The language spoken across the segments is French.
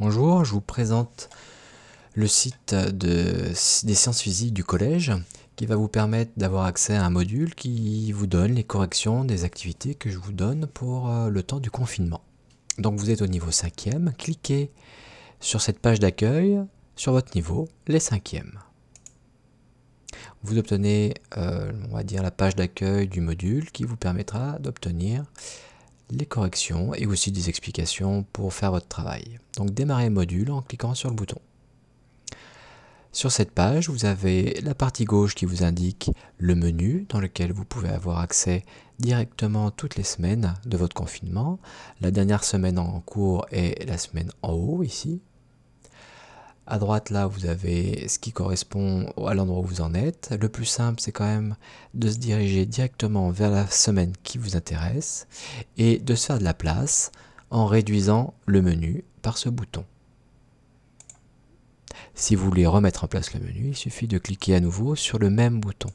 Bonjour, je vous présente le site des sciences physiques du collège qui va vous permettre d'avoir accès à un module qui vous donne les corrections des activités que je vous donne pour euh, le temps du confinement. Donc vous êtes au niveau 5e, cliquez sur cette page d'accueil, sur votre niveau, les 5e. Vous obtenez, euh, on va dire, la page d'accueil du module qui vous permettra d'obtenir les corrections et aussi des explications pour faire votre travail. Donc démarrer module en cliquant sur le bouton. Sur cette page, vous avez la partie gauche qui vous indique le menu dans lequel vous pouvez avoir accès directement toutes les semaines de votre confinement. La dernière semaine en cours est la semaine en haut ici, à droite, là, vous avez ce qui correspond à l'endroit où vous en êtes. Le plus simple, c'est quand même de se diriger directement vers la semaine qui vous intéresse et de se faire de la place en réduisant le menu par ce bouton. Si vous voulez remettre en place le menu, il suffit de cliquer à nouveau sur le même bouton.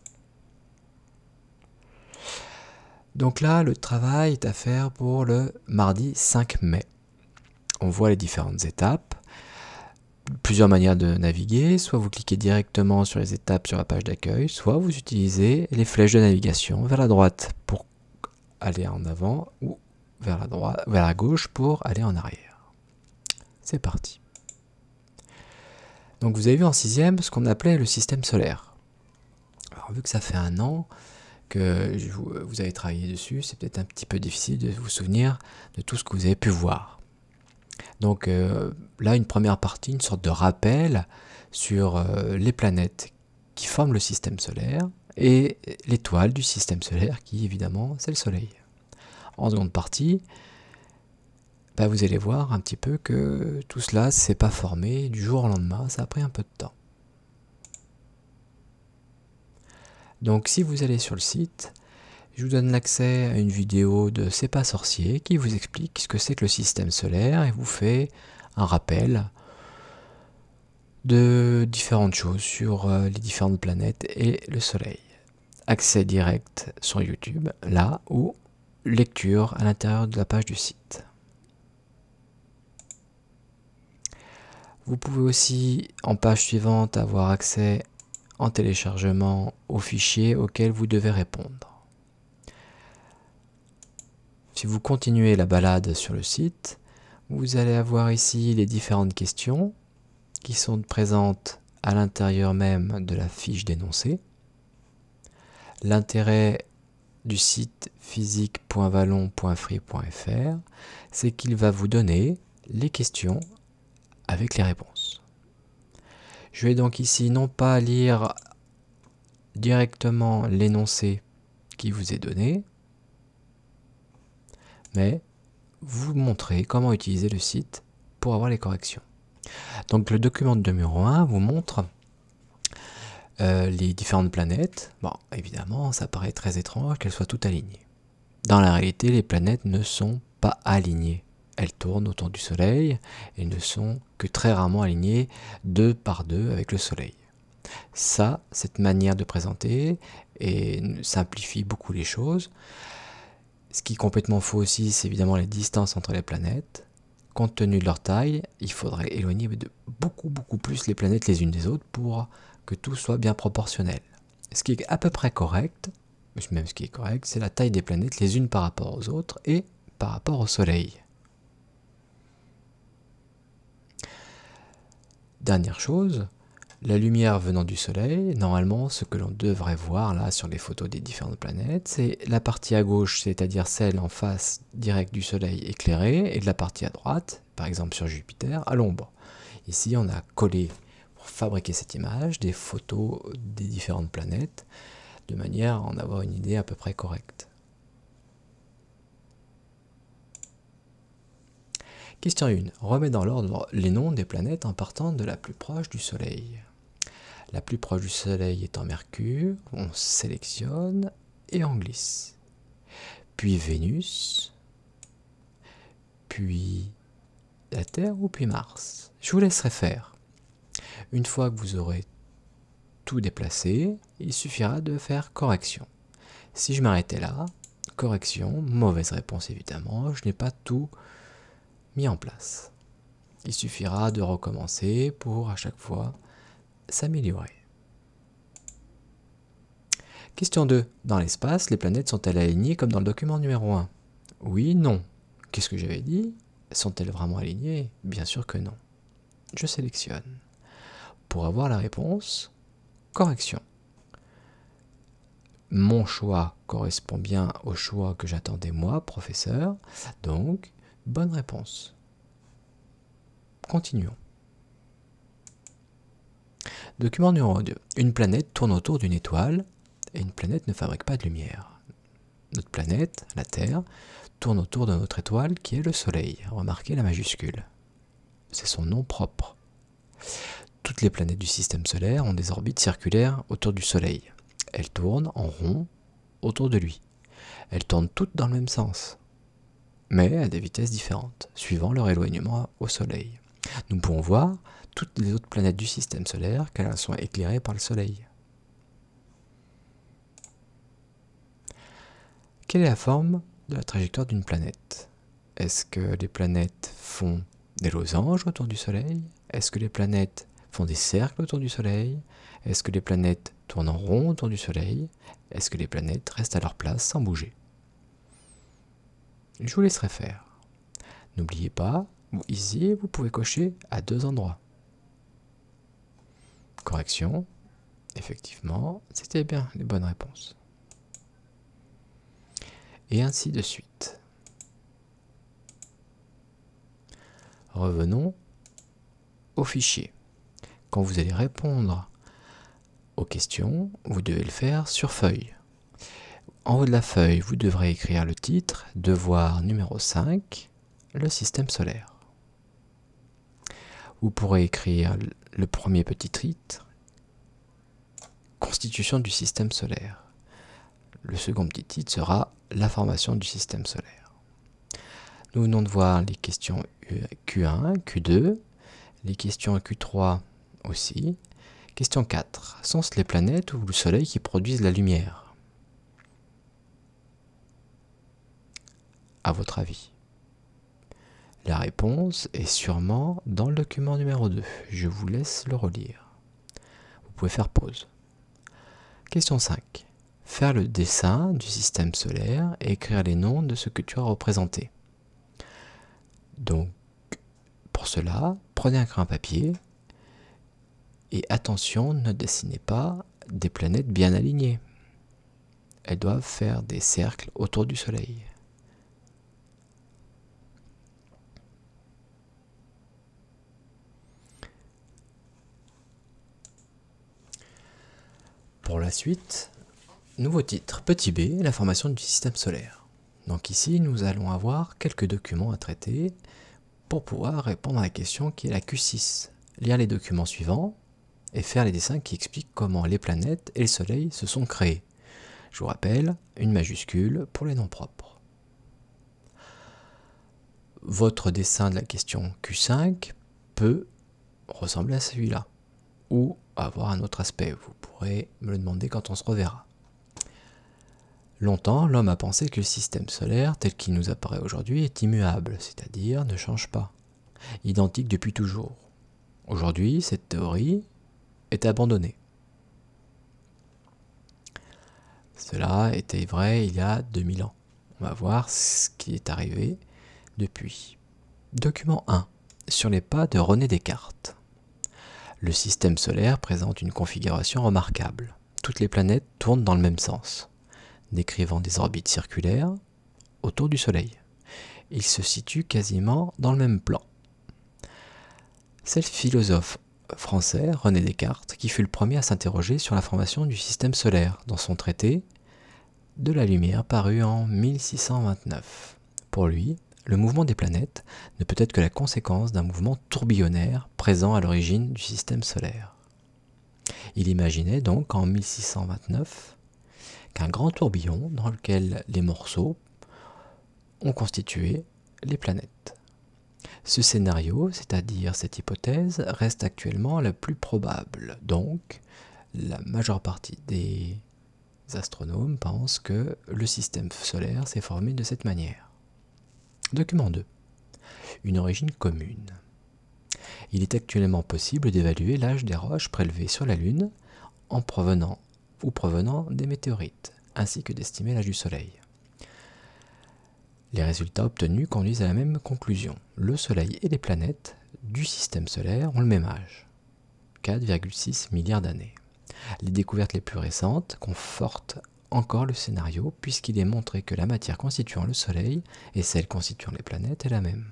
Donc là, le travail est à faire pour le mardi 5 mai. On voit les différentes étapes plusieurs manières de naviguer. Soit vous cliquez directement sur les étapes sur la page d'accueil, soit vous utilisez les flèches de navigation vers la droite pour aller en avant ou vers la, droite, vers la gauche pour aller en arrière. C'est parti. Donc vous avez vu en sixième ce qu'on appelait le système solaire. Alors vu que ça fait un an que vous avez travaillé dessus, c'est peut-être un petit peu difficile de vous souvenir de tout ce que vous avez pu voir. Donc euh, là, une première partie, une sorte de rappel sur euh, les planètes qui forment le système solaire et l'étoile du système solaire qui, évidemment, c'est le Soleil. En seconde partie, bah, vous allez voir un petit peu que tout cela ne s'est pas formé du jour au lendemain, ça a pris un peu de temps. Donc si vous allez sur le site, je vous donne l'accès à une vidéo de C'est pas sorcier qui vous explique ce que c'est que le système solaire et vous fait un rappel de différentes choses sur euh, les différentes planètes et le Soleil. Accès direct sur YouTube, là, ou lecture à l'intérieur de la page du site. Vous pouvez aussi, en page suivante, avoir accès en téléchargement aux fichiers auxquels vous devez répondre. Si vous continuez la balade sur le site, vous allez avoir ici les différentes questions qui sont présentes à l'intérieur même de la fiche d'énoncé. L'intérêt du site physique.valon.free.fr, c'est qu'il va vous donner les questions avec les réponses. Je vais donc ici non pas lire directement l'énoncé qui vous est donné, mais vous montrer comment utiliser le site pour avoir les corrections. Donc le document de numéro 1 vous montre euh, les différentes planètes. Bon, évidemment, ça paraît très étrange qu'elles soient toutes alignées. Dans la réalité, les planètes ne sont pas alignées. Elles tournent autour du Soleil et ne sont que très rarement alignées deux par deux avec le Soleil. Ça, cette manière de présenter, et simplifie beaucoup les choses. Ce qui est complètement faux aussi, c'est évidemment les distances entre les planètes. Compte tenu de leur taille, il faudrait éloigner de beaucoup beaucoup plus les planètes les unes des autres pour que tout soit bien proportionnel. Ce qui est à peu près correct, même ce qui est correct, c'est la taille des planètes les unes par rapport aux autres et par rapport au Soleil. Dernière chose, la lumière venant du Soleil, normalement ce que l'on devrait voir là sur les photos des différentes planètes, c'est la partie à gauche, c'est-à-dire celle en face directe du Soleil éclairée, et de la partie à droite, par exemple sur Jupiter, à l'ombre. Ici on a collé pour fabriquer cette image des photos des différentes planètes, de manière à en avoir une idée à peu près correcte. Question 1. Remets dans l'ordre les noms des planètes en partant de la plus proche du Soleil. La plus proche du Soleil est en Mercure, on sélectionne et on glisse. Puis Vénus, puis la Terre ou puis Mars. Je vous laisserai faire. Une fois que vous aurez tout déplacé, il suffira de faire correction. Si je m'arrêtais là, correction, mauvaise réponse évidemment, je n'ai pas tout mis en place. Il suffira de recommencer pour à chaque fois s'améliorer. Question 2. Dans l'espace, les planètes sont-elles alignées comme dans le document numéro 1 Oui, non. Qu'est-ce que j'avais dit Sont-elles vraiment alignées Bien sûr que non. Je sélectionne. Pour avoir la réponse, correction. Mon choix correspond bien au choix que j'attendais moi, professeur. Donc, bonne réponse. Continuons. Document numéro 2. Une planète tourne autour d'une étoile et une planète ne fabrique pas de lumière. Notre planète, la Terre, tourne autour de notre étoile qui est le Soleil. Remarquez la majuscule. C'est son nom propre. Toutes les planètes du système solaire ont des orbites circulaires autour du Soleil. Elles tournent en rond autour de lui. Elles tournent toutes dans le même sens, mais à des vitesses différentes, suivant leur éloignement au Soleil. Nous pouvons voir toutes les autres planètes du système solaire qu'elles soient éclairées par le Soleil. Quelle est la forme de la trajectoire d'une planète Est-ce que les planètes font des losanges autour du Soleil Est-ce que les planètes font des cercles autour du Soleil Est-ce que les planètes tournent en rond autour du Soleil Est-ce que les planètes restent à leur place sans bouger Je vous laisserai faire. N'oubliez pas, ici, vous pouvez cocher à deux endroits. Correction. Effectivement, c'était bien les bonnes réponses. Et ainsi de suite. Revenons au fichier. Quand vous allez répondre aux questions, vous devez le faire sur feuille. En haut de la feuille, vous devrez écrire le titre, devoir numéro 5, le système solaire. Vous pourrez écrire le premier petit titre, Constitution du système solaire. Le second petit titre sera La formation du système solaire. Nous venons de voir les questions Q1, Q2, les questions Q3 aussi. Question 4. Sont-ce les planètes ou le Soleil qui produisent la lumière À votre avis la réponse est sûrement dans le document numéro 2. Je vous laisse le relire. Vous pouvez faire pause. Question 5. Faire le dessin du système solaire et écrire les noms de ce que tu as représenté. Donc, pour cela, prenez un crayon papier et attention, ne dessinez pas des planètes bien alignées. Elles doivent faire des cercles autour du Soleil. Pour la suite, nouveau titre, petit b, la formation du système solaire. Donc ici, nous allons avoir quelques documents à traiter pour pouvoir répondre à la question qui est la Q6. Lire les documents suivants et faire les dessins qui expliquent comment les planètes et le Soleil se sont créés. Je vous rappelle, une majuscule pour les noms propres. Votre dessin de la question Q5 peut ressembler à celui-là, ou avoir un autre aspect. Vous pourrez me le demander quand on se reverra. Longtemps, l'homme a pensé que le système solaire, tel qu'il nous apparaît aujourd'hui, est immuable, c'est-à-dire ne change pas, identique depuis toujours. Aujourd'hui, cette théorie est abandonnée. Cela était vrai il y a 2000 ans. On va voir ce qui est arrivé depuis. Document 1. Sur les pas de René Descartes. Le système solaire présente une configuration remarquable. Toutes les planètes tournent dans le même sens, décrivant des orbites circulaires autour du Soleil. Ils se situent quasiment dans le même plan. C'est le philosophe français René Descartes qui fut le premier à s'interroger sur la formation du système solaire dans son traité De la lumière paru en 1629. Pour lui, le mouvement des planètes ne peut être que la conséquence d'un mouvement tourbillonnaire présent à l'origine du système solaire. Il imaginait donc en 1629 qu'un grand tourbillon dans lequel les morceaux ont constitué les planètes. Ce scénario, c'est-à-dire cette hypothèse, reste actuellement la plus probable. Donc, la majeure partie des astronomes pensent que le système solaire s'est formé de cette manière. Document 2. Une origine commune. Il est actuellement possible d'évaluer l'âge des roches prélevées sur la Lune en provenant ou provenant des météorites, ainsi que d'estimer l'âge du Soleil. Les résultats obtenus conduisent à la même conclusion. Le Soleil et les planètes du système solaire ont le même âge, 4,6 milliards d'années. Les découvertes les plus récentes confortent encore le scénario, puisqu'il est montré que la matière constituant le Soleil et celle constituant les planètes est la même.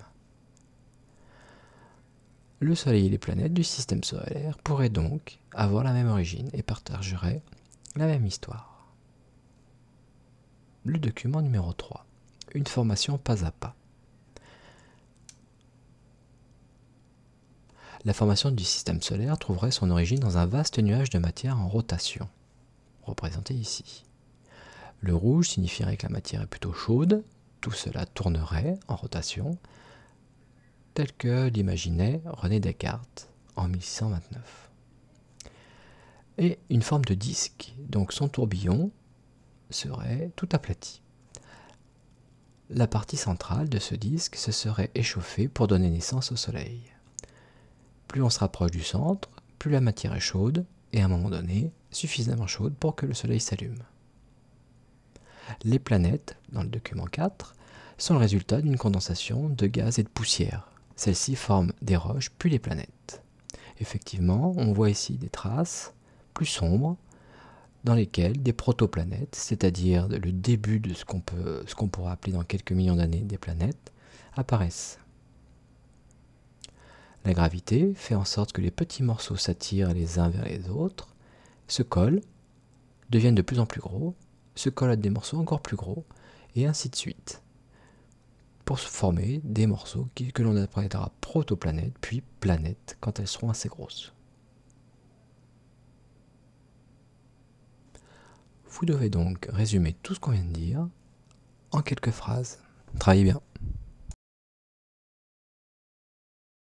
Le Soleil et les planètes du système solaire pourraient donc avoir la même origine et partageraient la même histoire. Le document numéro 3. Une formation pas à pas. La formation du système solaire trouverait son origine dans un vaste nuage de matière en rotation, représenté ici. Le rouge signifierait que la matière est plutôt chaude, tout cela tournerait en rotation, tel que l'imaginait René Descartes en 1629. Et une forme de disque, donc son tourbillon serait tout aplati. La partie centrale de ce disque se serait échauffée pour donner naissance au Soleil. Plus on se rapproche du centre, plus la matière est chaude, et à un moment donné, suffisamment chaude pour que le Soleil s'allume les planètes, dans le document 4, sont le résultat d'une condensation de gaz et de poussière. Celles-ci forment des roches, puis les planètes. Effectivement, on voit ici des traces plus sombres dans lesquelles des protoplanètes, c'est-à-dire le début de ce qu'on pourra appeler dans quelques millions d'années des planètes, apparaissent. La gravité fait en sorte que les petits morceaux s'attirent les uns vers les autres, se collent, deviennent de plus en plus gros, se collent des morceaux encore plus gros, et ainsi de suite, pour se former des morceaux que l'on appellera protoplanètes, puis planètes quand elles seront assez grosses. Vous devez donc résumer tout ce qu'on vient de dire en quelques phrases. Travaillez bien.